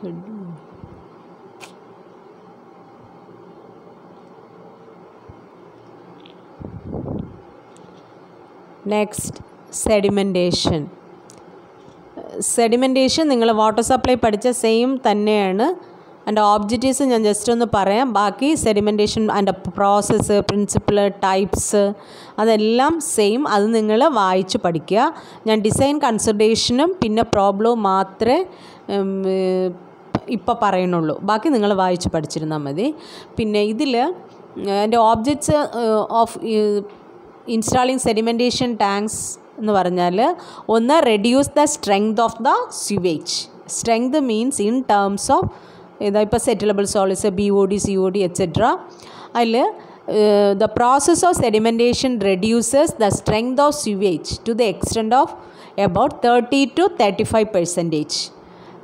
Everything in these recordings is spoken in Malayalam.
കണ്ടു നെക്സ്റ്റ് സെഡിമെൻറ്റേഷൻ സെഡിമെൻറ്റേഷൻ നിങ്ങൾ വാട്ടർ സപ്ലൈ പഠിച്ച സെയിം തന്നെയാണ് അതിൻ്റെ ഓബ്ജക്റ്റീവ്സ് ഞാൻ ജസ്റ്റ് ഒന്ന് പറയാം ബാക്കി സെഡിമെൻറ്റേഷൻ അതിൻ്റെ പ്രോസസ്സ് പ്രിൻസിപ്പിൾ ടൈപ്സ് അതെല്ലാം സെയിം അത് നിങ്ങൾ വായിച്ച് പഠിക്കുക ഞാൻ ഡിസൈൻ കൺസൾട്ടേഷനും പിന്നെ പ്രോബ്ലവും മാത്രമേ ഇപ്പം പറയണുള്ളൂ ബാക്കി നിങ്ങൾ വായിച്ച് പഠിച്ചിരുന്നാൽ മതി പിന്നെ ഇതിൽ എൻ്റെ objects of installing sedimentation tanks എന്ന് പറഞ്ഞാൽ ഒന്ന് reduce the strength of the sewage strength means in terms of ഇതാ ഇപ്പോൾ settleable solids B O D C O D etcetera അതിൽ the process of sedimentation reduces the strength of sewage to the extent of about thirty to thirty five percentage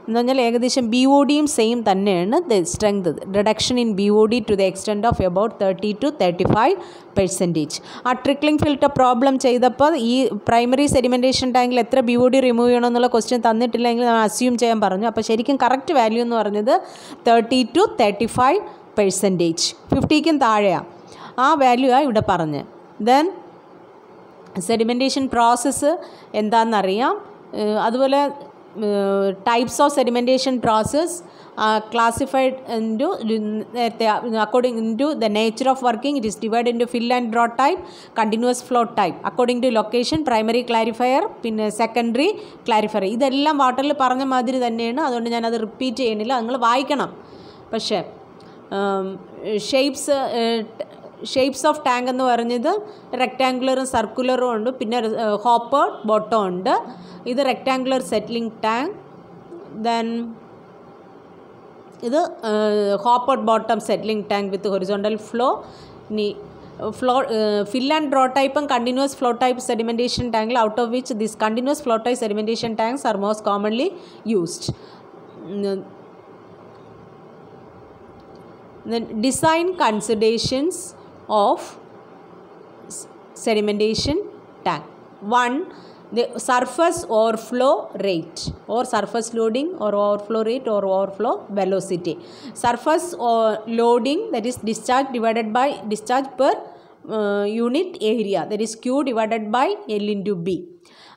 എന്ന് പറഞ്ഞാൽ ഏകദേശം ബി ഒ ഡിയും സെയിം തന്നെയാണ് the strength reduction in B O D to the extent of about thirty to thirty five percentage ആ ട്രിക്ലിംഗ് ഫിൽട്ടർ പ്രോബ്ലം ചെയ്തപ്പോൾ ഈ പ്രൈമറി സെഡിമെൻറ്റേഷൻ ടാങ്കിൽ എത്ര ബി ഒ ഡി റിമൂവ് ചെയ്യണം എന്നുള്ള ക്വസ്റ്റ്യൻ തന്നിട്ടില്ലെങ്കിൽ നമ്മൾ അസ്യൂം ചെയ്യാൻ പറഞ്ഞു അപ്പോൾ ശരിക്കും കറക്റ്റ് വാല്യൂ എന്ന് പറഞ്ഞത് thirty to thirty five percentage ഫിഫ്റ്റിക്കും താഴെയാണ് ആ വാല്യൂ ആണ് ഇവിടെ പറഞ്ഞ് ദെൻ സെഡിമെൻറ്റേഷൻ പ്രോസസ്സ് എന്താണെന്നറിയാം അതുപോലെ types of sedimentation process classified into നേരത്തെ according into the nature of working it is divide into fill and draw type continuous flow type according to location primary clarifier പിന്നെ സെക്കൻഡറി ക്ലാരിഫയർ ഇതെല്ലാം വാട്ടറിൽ പറഞ്ഞ മാതിരി തന്നെയാണ് അതുകൊണ്ട് ഞാനത് റിപ്പീറ്റ് ചെയ്യണില്ല നിങ്ങൾ വായിക്കണം പക്ഷേ ഷേപ്സ് ഷേപ്സ് ഓഫ് ടാങ്ക് എന്ന് പറഞ്ഞത് റെക്റ്റാങ്കുലറും സർക്കുലറും ഉണ്ട് പിന്നെ ഹോപ്പർ ബോട്ടം ഉണ്ട് ഇത് റെക്റ്റാങ്കുലർ സെറ്റിലിംഗ് ടാങ്ക് ദെൻ ഇത് hopper bottom settling tank with horizontal flow നീ ഫ്ലോ ഫിൽ ആൻഡ് ഡ്രോ ടൈപ്പും കണ്ടിന്യൂസ് ഫ്ലോ ടൈപ്പ് സെഡിമെൻറ്റേഷൻ ടാങ്കിൽ out of which this continuous flow type sedimentation tanks are most commonly used then design considerations of sedimentation tank. 1. The surface overflow rate or surface loading or overflow rate or overflow velocity. Surface or uh, loading that is discharge divided by discharge per uh, unit area that is Q divided by L into B.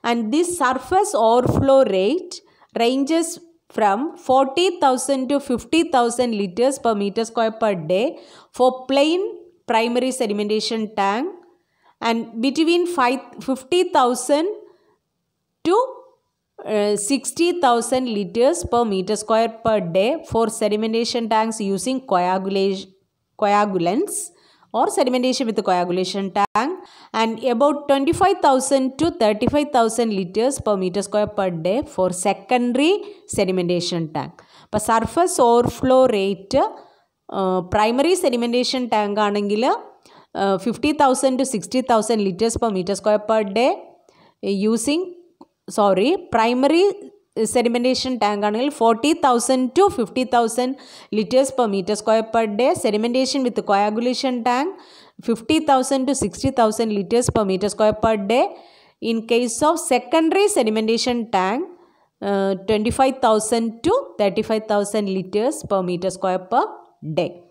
And this surface overflow rate ranges from 40,000 to 50,000 liters per meter square per day for plain primary sedimentation tank and between 50,000 to uh, 60,000 liters per meter square per day for sedimentation tanks using coagulation, coagulants or sedimentation with the coagulation tank and about 25,000 to 35,000 liters per meter square per day for secondary sedimentation tank. But surface overflow rate. Primary sedimentation tank आने के लिए fifty thousand to sixty thousand litres per metre square per day using sorry primary sedimentation tank आने के लिए forty thousand to fifty thousand litres per metre square per day sedimentation with coagulation tank fifty thousand to sixty thousand litres per metre square per day in case of secondary sedimentation tank twenty five thousand to thirty five thousand litres per metre square per day.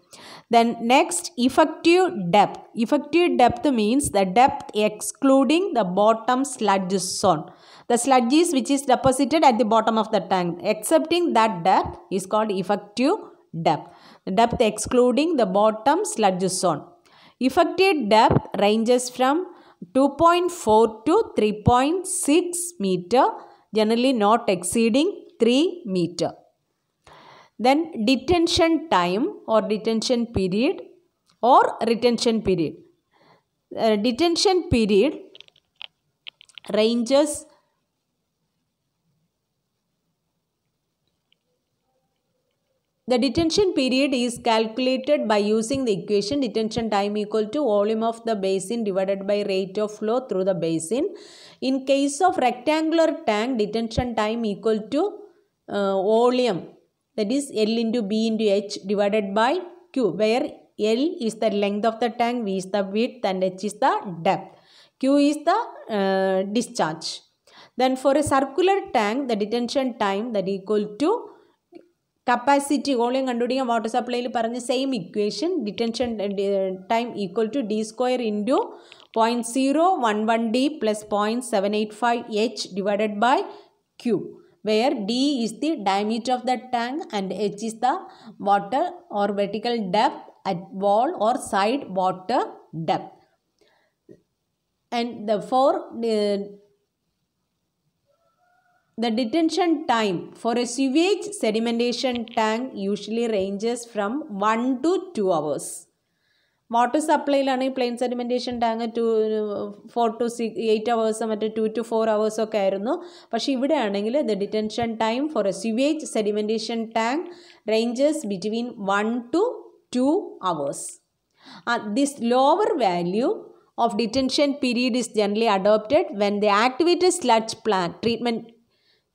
Then next effective depth. Effective depth means the depth excluding the bottom sludge zone. The sludges which is deposited at the bottom of the tank. Excepting that depth is called effective depth. The depth excluding the bottom sludge zone. Effective depth ranges from 2.4 to 3.6 meter generally not exceeding 3 meter. Then detention time or detention period or retention period. Uh, detention period ranges The detention period is calculated by using the equation detention time equal to volume of the basin divided by rate of flow through the basin. In case of rectangular tank, detention time equal to uh, volume that is L into B into H divided by Q where L is the length of the tank, V is the width and H is the depth. Q is the uh, discharge. Then for a circular tank the detention time that equal to capacity only. കണ്ടുപിടിക്കാൻ വാട്ടർ സപ്ലൈയിൽ പറഞ്ഞ same equation detention time equal to D square into point D one one D plus point seven eight where D is the diameter of the tank and H is the water or vertical depth at wall or side water depth. And therefore, the, uh, the detention time for a sewage sedimentation tank usually ranges from 1 to 2 hours. Water സപ്ലൈയിലാണ് ഈ plain sedimentation tank two four to C eight അവേഴ്സും മറ്റേ ടു ടു ഫോർ അവേഴ്സ് ഒക്കെ ആയിരുന്നു പക്ഷേ ഇവിടെ ആണെങ്കിൽ the detention time for a sewage sedimentation tank ranges between one to two hours this lower value of detention period is generally adopted when the activated sludge plant treatment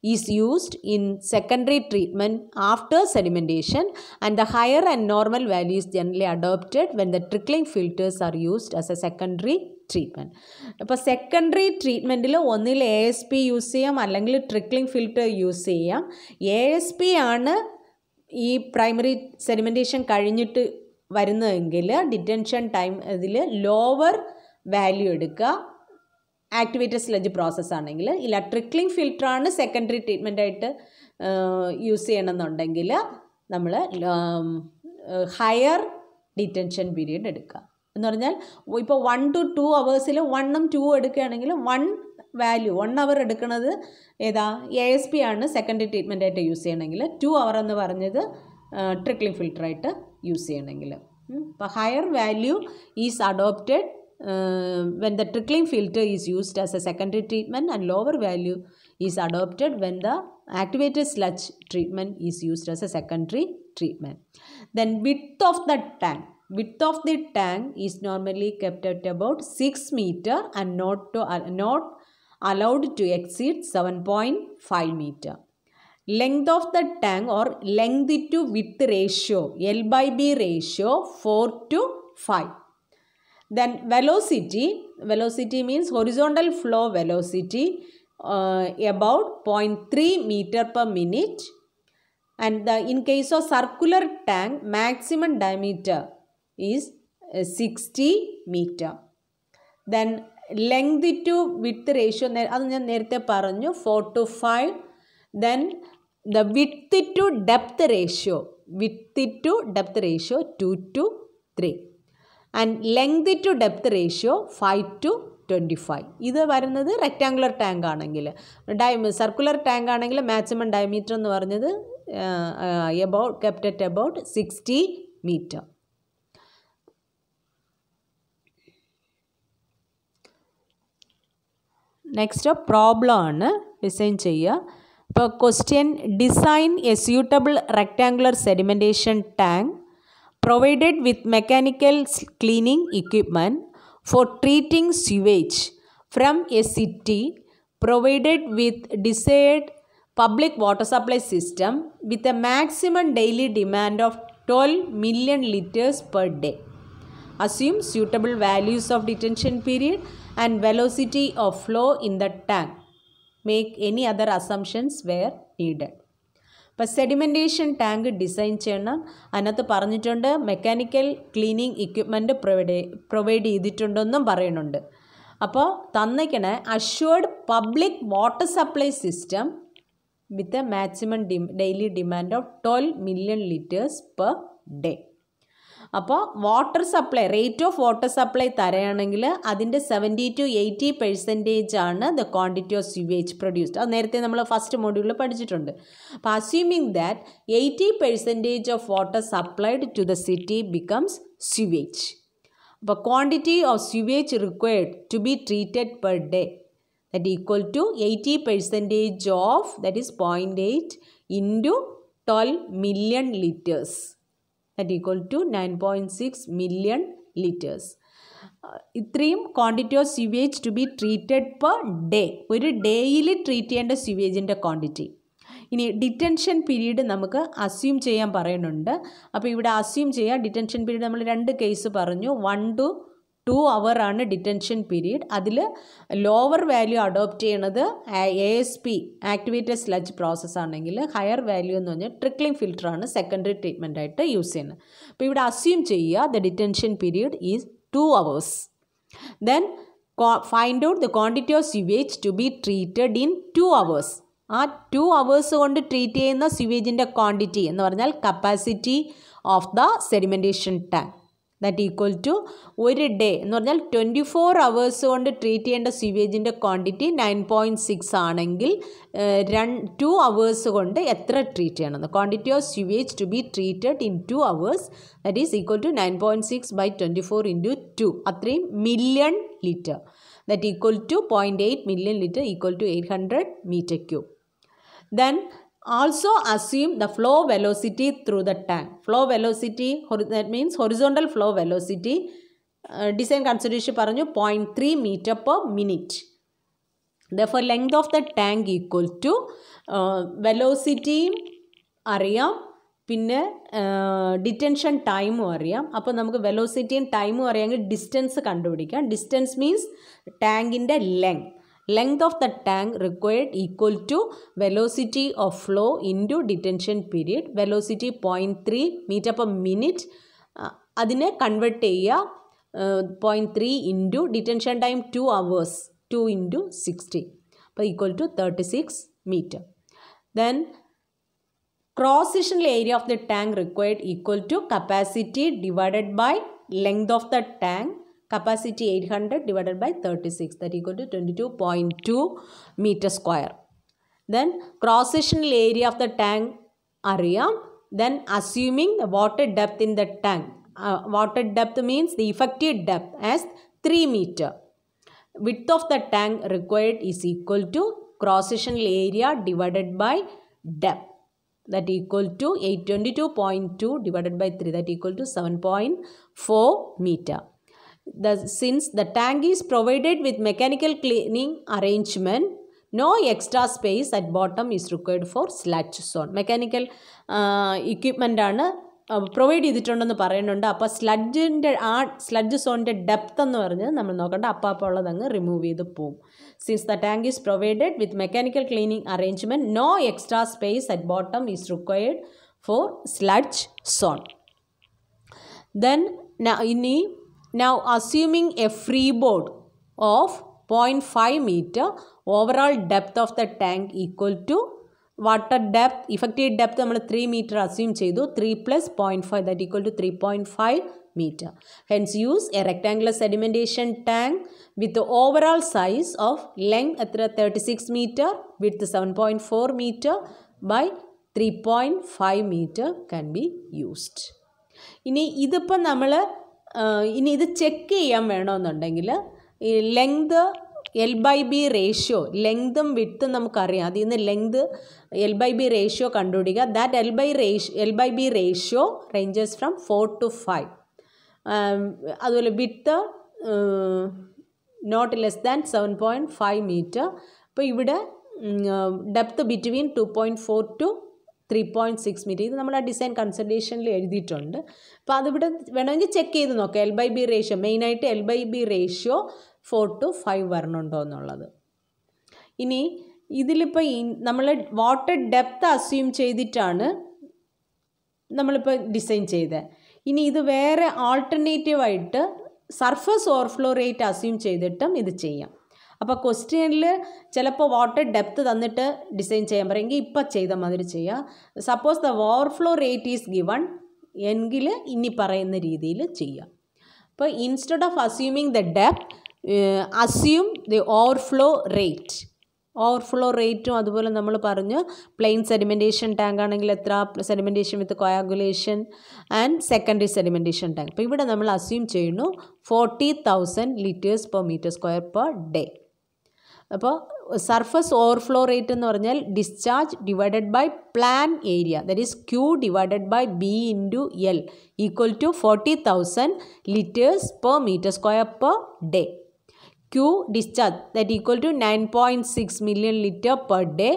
is used in secondary treatment after sedimentation and the higher and normal values generally adopted when the trickling filters are used as a secondary treatment. അപ്പോൾ secondary treatment ഒന്നിൽ എ ASP പി യൂസ് ചെയ്യാം അല്ലെങ്കിൽ ട്രിക്ലിംഗ് ഫിൽറ്റർ യൂസ് ചെയ്യാം എ എസ് പി ആണ് ഈ പ്രൈമറി സെഡിമെൻറ്റേഷൻ കഴിഞ്ഞിട്ട് വരുന്നതെങ്കിൽ ഡിറ്റൻഷൻ ടൈം ഇതിൽ ആക്ടിവേറ്റഡ് സ്ലജ് പ്രോസസ്സ് ആണെങ്കിൽ ഇലക്ട്രിക് ക്ലിംഗ് ഫിൽറ്ററാണ് സെക്കൻഡറി ട്രീറ്റ്മെൻ്റ് ആയിട്ട് യൂസ് ചെയ്യണമെന്നുണ്ടെങ്കിൽ നമ്മൾ ഹയർ ഡിറ്റൻഷൻ പീരീഡ് എടുക്കുക എന്ന് പറഞ്ഞാൽ ഇപ്പോൾ വൺ ടു ടു അവേഴ്സിൽ വണ്ണും ടു എടുക്കുകയാണെങ്കിൽ വൺ വാല്യൂ വൺ അവർ എടുക്കുന്നത് ഏതാ എ എസ് പി ആണ് സെക്കൻഡറി ട്രീറ്റ്മെൻ്റ് ആയിട്ട് യൂസ് ചെയ്യണമെങ്കിൽ ടു അവർ എന്ന് പറഞ്ഞത് ട്രിക്ലിംഗ് ഫിൽറ്ററായിട്ട് യൂസ് ചെയ്യണമെങ്കിൽ അപ്പോൾ higher value is adopted uh, when the trickling filter is used as a secondary treatment and lower value is adopted when the activated sludge treatment is used as a secondary treatment. Then width of the tank. Width of the tank is normally kept at about 6 meter and not, to, uh, not allowed to exceed 7.5 meter. Length of the tank or length to width ratio, L by B ratio 4 to 5. Then velocity, velocity means horizontal flow velocity uh, about 0.3 meter per minute. And the, in case of circular tank, maximum diameter is uh, 60 meter. Then length to width ratio, അത് ഞാൻ നേരത്തെ പറഞ്ഞു four to width to depth ratio two to ratio width to depth ratio and length to depth ratio five to twenty five ഇത് വരുന്നത് റെക്റ്റാങ്കുലർ ടാങ്ക് ആണെങ്കിൽ ഡൈ സർക്കുലർ ടാങ്ക് ആണെങ്കിൽ മാക്സിമം ഡയമീറ്റർ എന്ന് പറഞ്ഞത് എബൌട്ട് കെപ്റ്ററ്റ് about sixty metre next problem ആണ് ഡിസൈൻ ചെയ്യുക ഇപ്പോൾ question design a suitable rectangular sedimentation tank provided with mechanical cleaning equipment for treating sewage from a city, provided with desired public water supply system with a maximum daily demand of 12 million liters per day. Assume suitable values of detention period and velocity of flow in the tank. Make any other assumptions where needed. ഇപ്പം സെഡിമെൻറ്റേഷൻ ടാങ്ക് ഡിസൈൻ ചെയ്യണം അതിനകത്ത് പറഞ്ഞിട്ടുണ്ട് mechanical cleaning equipment provide provide ചെയ്തിട്ടുണ്ടെന്നും പറയുന്നുണ്ട് അപ്പോൾ തന്നിക്കണേ assured public water supply system with a maximum D daily demand of twelve million litres per day അപ്പോൾ water supply rate of water supply തരുകയാണെങ്കിൽ അതിൻ്റെ സെവൻറ്റി ടു എയ്റ്റി പെർസെൻറ്റേജ് ആണ് the quantity of sewage produced അത് നേരത്തെ നമ്മൾ ഫസ്റ്റ് മോഡ്യൂളിൽ പഠിച്ചിട്ടുണ്ട് അപ്പോൾ assuming that eighty percentage of water supplied to the city becomes sewage അപ്പോൾ quantity of sewage required to be treated per day that equal to eighty percentage of that is point eight into twelve million litres that equal to nine point six million litres ഇത്രയും quantity of sewage to be treated per day ഒരു ഡേയിൽ ട്രീറ്റ് ചെയ്യേണ്ട സ്യൂവേജിൻ്റെ ക്വാണ്ടിറ്റി ഇനി ഡിറ്റൻഷൻ പീരീഡ് നമുക്ക് അസ്യൂം ചെയ്യാൻ പറയുന്നുണ്ട് അപ്പോൾ ഇവിടെ അസ്യൂം ചെയ്യുക ഡിറ്റൻഷൻ പീരീഡ് നമ്മൾ രണ്ട് കേസ് പറഞ്ഞു വൺ ടു ടു അവർ ആണ് ഡിറ്റൻഷൻ പീരീഡ് അതിൽ ലോവർ വാല്യൂ അഡോപ്റ്റ് ചെയ്യണത് A S P activated sludge process ആണെങ്കിൽ ഹയർ വാല്യൂ എന്ന് പറഞ്ഞാൽ ട്രിക്ലിംഗ് ഫിൽറ്ററാണ് സെക്കൻഡറി ട്രീറ്റ്മെൻ്റ് ആയിട്ട് യൂസ് ചെയ്യുന്നത് അപ്പോൾ ഇവിടെ അസ്യൂം ചെയ്യുക the detention period is two hours then find out the quantity of sewage to be treated in two hours ആ ടു അവേഴ്സ് കൊണ്ട് ട്രീറ്റ് ചെയ്യുന്ന സ്യുവേജിൻ്റെ ക്വാണ്ടിറ്റി എന്ന് പറഞ്ഞാൽ capacity of the sedimentation tank that equal to ഒരു ഡേ എന്ന് പറഞ്ഞാൽ ട്വൻറ്റി ഫോർ അവേഴ്സ് കൊണ്ട് ട്രീറ്റ് ചെയ്യേണ്ട സ്വീവേജിൻ്റെ ക്വാണ്ടിറ്റി നയൻ പോയിൻറ്റ് സിക്സ് ആണെങ്കിൽ രൺ ടു അവേഴ്സ് കൊണ്ട് എത്ര ട്രീറ്റ് ചെയ്യണമെന്ന് quantity of sewage to be treated in two hours that is equal to nine point six by twenty four into two അത്രയും million litre that equal to point eight million litre equal to eight hundred metre cube then also assume the flow velocity through the tank flow velocity that means horizontal flow velocity design consideration പറഞ്ഞു point three metre per minute therefore length of the tank equal to വെലോസിറ്റിയും അറിയാം പിന്നെ ഡിറ്റൻഷൻ uh, ടൈമും അറിയാം അപ്പോൾ നമുക്ക് വെലോസിറ്റിയും ടൈമും അറിയാമെങ്കിൽ ഡിസ്റ്റൻസ് കണ്ടുപിടിക്കാം ഡിസ്റ്റൻസ് മീൻസ് ടാങ്കിൻ്റെ length length of the tank required equal to velocity of flow into detention period velocity 0.3 meter per minute adine uh, convert uh, 0.3 into detention time 2 hours 2 into 60 but equal to 36 meter then cross sectional area of the tank required equal to capacity divided by length of the tank Capacity 800 divided by 36 that equal to 22.2 meter square. Then cross sectional area of the tank area. Then assuming the water depth in the tank. Uh, water depth means the effective depth as 3 meter. Width of the tank required is equal to cross sectional area divided by depth that equal to 822.2 divided by 3 that equal to 7.4 meter the, since the tank is provided with mechanical cleaning arrangement, no extra space at bottom is required for sludge zone. Mechanical uh, equipment uh, provided it on the parent sludge sludge zone depth on the origin, remove the pump. Since the tank is provided with mechanical cleaning arrangement, no extra space at bottom is required for sludge zone. Then now in Now assuming a freeboard of 0.5 meter, overall depth of the tank equal to water depth effective depth നമ്മൾ ത്രീ മീറ്റർ അസ്യൂം ചെയ്തു three plus point five that equal to three point five metre hence use a rectangular sedimentation tank with overall size of length എത്ര thirty six metre width seven point four metre by three point five metre can be used ഇനി ഇതിപ്പം നമ്മൾ ഇനി ഇത് ചെക്ക് ചെയ്യാൻ വേണമെന്നുണ്ടെങ്കിൽ ഈ length L by B ratio ലെങ്തും വിത്തും നമുക്കറിയാം അതിൽ നിന്ന് length L by B ratio കണ്ടുപിടിക്കുക that L by ratio L by B ratio ranges from four to five അതുപോലെ width not less than seven point five metre അപ്പോൾ ഇവിടെ depth between two point four to three point six metre ഇത് നമ്മൾ ആ ഡിസൈൻ കൺസൾട്ടേഷനിൽ എഴുതിയിട്ടുണ്ട് അപ്പോൾ അതിവിടെ വേണമെങ്കിൽ ചെക്ക് ചെയ്ത് നോക്കാം എൽ ബൈ ബി റേഷ്യോ മെയിനായിട്ട് L by B ratio four to five വരണുണ്ടോ എന്നുള്ളത് ഇനി ഇതിലിപ്പോൾ നമ്മൾ വാട്ടർ ഡെപ്ത് അസ്യൂം ചെയ്തിട്ടാണ് നമ്മളിപ്പോൾ ഡിസൈൻ ചെയ്തത് ഇനി ഇത് വേറെ ആൾട്ടർനേറ്റീവായിട്ട് സർഫസ് ഓവർഫ്ലോ റേറ്റ് അസ്യൂം ചെയ്തിട്ടും ഇത് ചെയ്യാം അപ്പോൾ ക്വസ്റ്റ്യനിൽ ചിലപ്പോൾ വാട്ടർ ഡെപ്ത്ത് തന്നിട്ട് ഡിസൈൻ ചെയ്യാൻ പറയുമെങ്കിൽ ഇപ്പം ചെയ്ത മാതിരി ചെയ്യുക suppose the overflow rate is given എങ്കിൽ ഇനി പറയുന്ന രീതിയിൽ ചെയ്യുക അപ്പോൾ instead of assuming the depth assume the overflow rate overflow റേറ്റും അതുപോലെ നമ്മൾ പറഞ്ഞു പ്ലെയിൻ സെഡിമെൻറ്റേഷൻ ടാങ്ക് ആണെങ്കിൽ എത്ര sedimentation with coagulation and secondary sedimentation tank അപ്പോൾ ഇവിടെ നമ്മൾ അസ്യൂം ചെയ്യുന്നു forty thousand litres per metre square per day അപ്പോൾ സർഫസ് ഓവർഫ്ലോ റേറ്റ് എന്ന് പറഞ്ഞാൽ discharge divided by plan area that is Q divided by B into L equal to forty thousand litres per metre square per day Q discharge that equal to nine point six million litre per day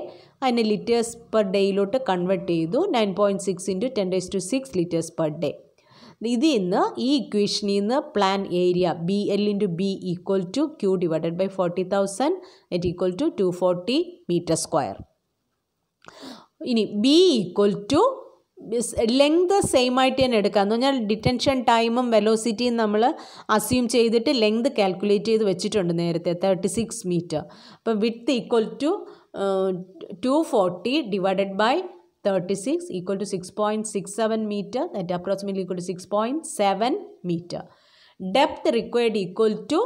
അതിനെ ലിറ്റേഴ്സ് പെർ ഡേയിലോട്ട് കൺവേർട്ട് ചെയ്തു nine point six into ten days to six litres per day ഇതിൽ നിന്ന് ഈ ഇക്വേഷനിൽ നിന്ന് plan area B L into B equal to Q divided by forty thousand it equal to two forty metre square ഇനി B equal to length same ആയിട്ട് തന്നെ എടുക്കുക എന്ന് പറഞ്ഞാൽ ഡിറ്റൻഷൻ ടൈമും വെലോസിറ്റിയും നമ്മൾ അസ്യൂം ചെയ്തിട്ട് ലെങ്ത് കാൽക്കുലേറ്റ് ചെയ്ത് വെച്ചിട്ടുണ്ട് നേരത്തെ തേർട്ടി സിക്സ് മീറ്റർ അപ്പം width equal to two forty divided by 36 equal to 6.67 meter that approximately equal to 6.7 meter. Depth required equal to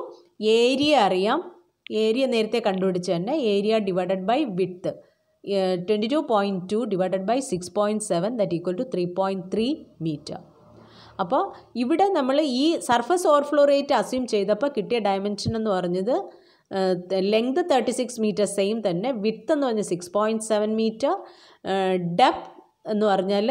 area അറിയാം ഏരിയ നേരത്തെ കണ്ടുപിടിച്ച് തന്നെ area divided by width twenty two point two divided by six point seven that equal to three point three metre അപ്പോൾ ഇവിടെ നമ്മൾ ഈ സർഫസ് ഓവർഫ്ലോ റേറ്റ് അസ്യൂം ചെയ്തപ്പോൾ കിട്ടിയ ഡയമെൻഷൻ എന്ന് പറഞ്ഞത് length thirty six metre same തന്നെ വിത്ത് എന്ന് പറഞ്ഞാൽ six point seven metre depth എന്ന് പറഞ്ഞാൽ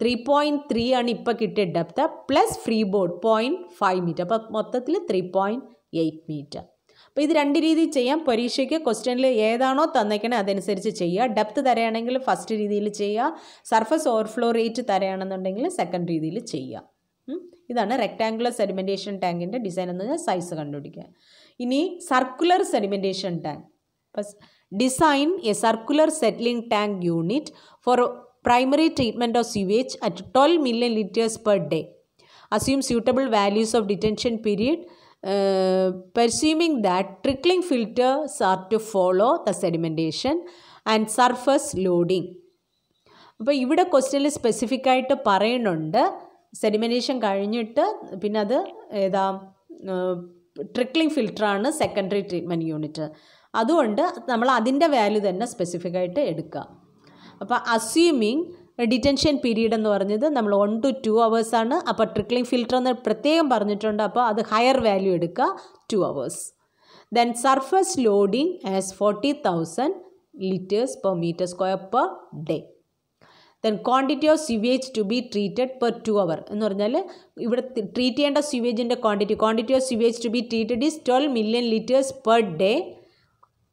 ത്രീ പോയിൻറ്റ് ത്രീ ആണ് ഇപ്പോൾ കിട്ടിയ depth plus free board point five metre അപ്പോൾ മൊത്തത്തിൽ ത്രീ പോയിൻറ്റ് എയ്റ്റ് മീറ്റർ അപ്പോൾ ഇത് രണ്ട് രീതിയിൽ ചെയ്യാം പരീക്ഷയ്ക്ക് ക്വസ്റ്റ്യനിൽ ഏതാണോ തന്നേക്കണേ അതനുസരിച്ച് ചെയ്യുക ഡെപ്ത് തരയാണെങ്കിൽ ഫസ്റ്റ് രീതിയിൽ ചെയ്യുക സർഫസ് ഓവർഫ്ലോ റേറ്റ് തരയാണെന്നുണ്ടെങ്കിൽ സെക്കൻഡ് രീതിയിൽ ചെയ്യുക ഇതാണ് റെക്ടാങ്കുലർ സെഡിമെൻറ്റേഷൻ ടാങ്കിൻ്റെ ഡിസൈൻ എന്ന് പറഞ്ഞാൽ സൈസ് കണ്ടുപിടിക്കുക ഇനി circular sedimentation tank design a circular settling tank unit for primary treatment of sewage at twelve million litres per day assume suitable values of detention period presuming that trickling filters are to follow the sedimentation and surface loading അപ്പോൾ ഇവിടെ ക്വസ്റ്റ്യനിൽ സ്പെസിഫിക് ആയിട്ട് പറയുന്നുണ്ട് സെഡിമെൻറ്റേഷൻ കഴിഞ്ഞിട്ട് പിന്നെ അത് ഏതാ ട്രിക്ലിംഗ് ഫിൽറ്ററാണ് സെക്കൻഡറി ട്രീറ്റ്മെൻറ്റ് യൂണിറ്റ് അതുകൊണ്ട് നമ്മൾ അതിൻ്റെ വാല്യൂ തന്നെ സ്പെസിഫിക് ആയിട്ട് എടുക്കുക അപ്പോൾ അസ്യൂമിങ് ഡിറ്റൻഷൻ പീരീഡ് എന്ന് പറഞ്ഞത് നമ്മൾ വൺ ടു ടു അവേഴ്സാണ് അപ്പോൾ ട്രിക്ലിംഗ് ഫിൽറ്റർ എന്ന് പ്രത്യേകം പറഞ്ഞിട്ടുണ്ട് അപ്പോൾ അത് ഹയർ വാല്യൂ എടുക്കുക two hours then surface loading as forty thousand litres per metre square per day then quantity of sewage to be treated per two hour എന്ന് പറഞ്ഞാൽ ഇവിടെ ട്രീറ്റ് ചെയ്യേണ്ട സ്യൂവേജിൻ്റെ quantity quantity of sewage to be treated is twelve million litres per day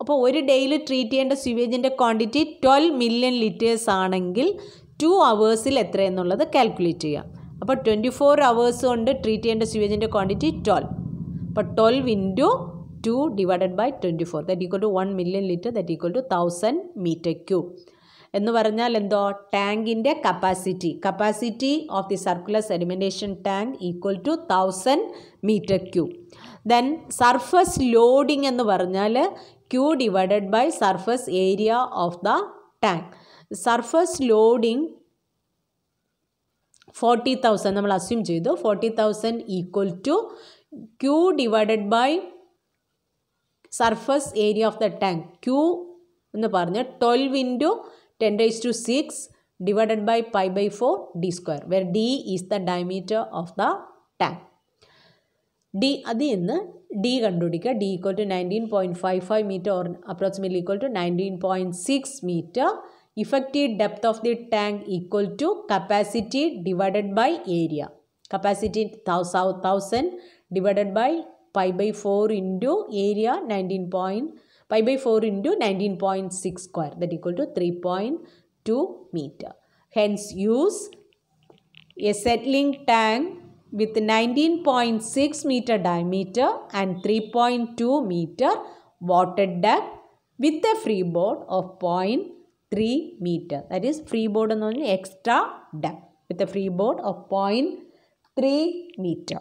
അപ്പോൾ ഒരു ഡേയിൽ ട്രീറ്റ് ചെയ്യേണ്ട സ്യൂവേജിൻ്റെ ക്വാണ്ടിറ്റി ട്വൽവ് മില്യൺ ലിറ്റേഴ്സ് ആണെങ്കിൽ ടു അവേഴ്സിൽ എത്രയെന്നുള്ളത് കാൽക്കുലേറ്റ് ചെയ്യാം അപ്പോൾ ട്വൻറ്റി ഫോർ അവേഴ്സ് കൊണ്ട് ട്രീറ്റ് ചെയ്യേണ്ട സ്യൂവേജിൻ്റെ ക്വാണ്ടിറ്റി ട്വൽവ് അപ്പോൾ twelve into two divided by twenty four that equal to one million litre that equal to thousand metre cube എന്ന് പറഞ്ഞാൽ എന്തോ ടാങ്കിൻ്റെ capacity capacity of the circular sedimentation tank equal to thousand metre cube then surface loading എന്ന് പറഞ്ഞാൽ Q divided by surface area of the tank surface loading forty thousand നമ്മൾ അസ്യൂം ചെയ്തു forty thousand equal to Q divided by surface area of the tank Q എന്ന് പറഞ്ഞ് twelve into 10 raised to 6 divided by pi by 4 d square where d is the diameter of the tank. D അതിൽ നിന്ന് ഡി കണ്ടുപിടിക്കുക D equal to nineteen point five five metre or approximately equal to nineteen point six metre effective depth of the tank equal to capacity divided by area capacity thousand divided by pi by four into area nineteen point pi by 4 into 19.6 square that equal to 3.2 meter. Hence use a settling tank with 19.6 meter diameter and 3.2 meter water depth with a freeboard of 0.3 meter. That is freeboard and only extra depth with a freeboard of 0.3 meter.